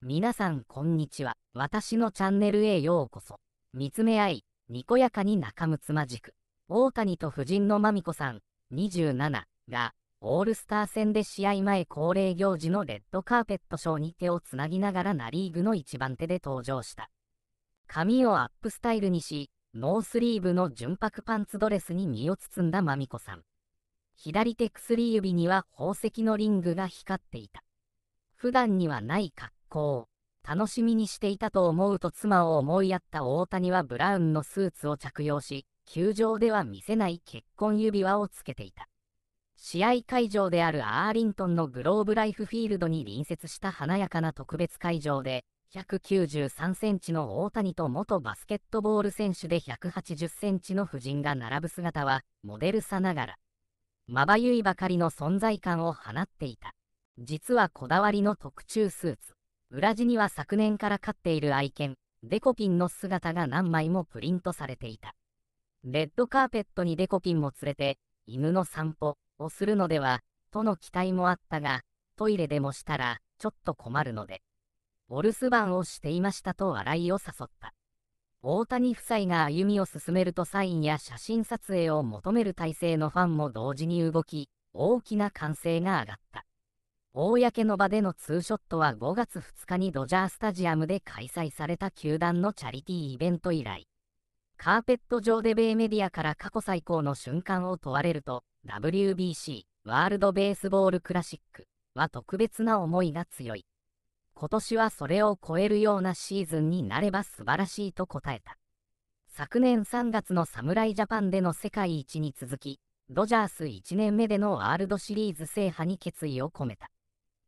皆さんこんにちは。私のチャンネルへようこそ。見つめ合い、にこやかに仲睦まじく。大谷と夫人のまみこさん、27が、オールスター戦で試合前恒例行事のレッドカーペットショーに手をつなぎながらナリーグの一番手で登場した。髪をアップスタイルにし、ノースリーブの純白パンツドレスに身を包んだまみこさん。左手薬指には宝石のリングが光っていた。普段にはない格降。楽しみにしていたと思うと妻を思いやった大谷はブラウンのスーツを着用し、球場では見せない結婚指輪をつけていた。試合会場であるアーリントンのグローブライフフィールドに隣接した華やかな特別会場で、193センチの大谷と元バスケットボール選手で180センチの夫人が並ぶ姿は、モデルさながら、まばゆいばかりの存在感を放っていた。実はこだわりの特注スーツ。裏地には昨年から飼っている愛犬、デコピンの姿が何枚もプリントされていた。レッドカーペットにデコピンも連れて、犬の散歩をするのでは、との期待もあったが、トイレでもしたら、ちょっと困るので、お留守番をしていましたと笑いを誘った。大谷夫妻が歩みを進めるとサインや写真撮影を求める体制のファンも同時に動き、大きな歓声が上がった。公の場でのツーショットは5月2日にドジャースタジアムで開催された球団のチャリティーイベント以来、カーペット上で米メディアから過去最高の瞬間を問われると、WBC、ワールドベースボールクラシックは特別な思いが強い。今年はそれを超えるようなシーズンになれば素晴らしいと答えた。昨年3月の侍ジャパンでの世界一に続き、ドジャース1年目でのワールドシリーズ制覇に決意を込めた。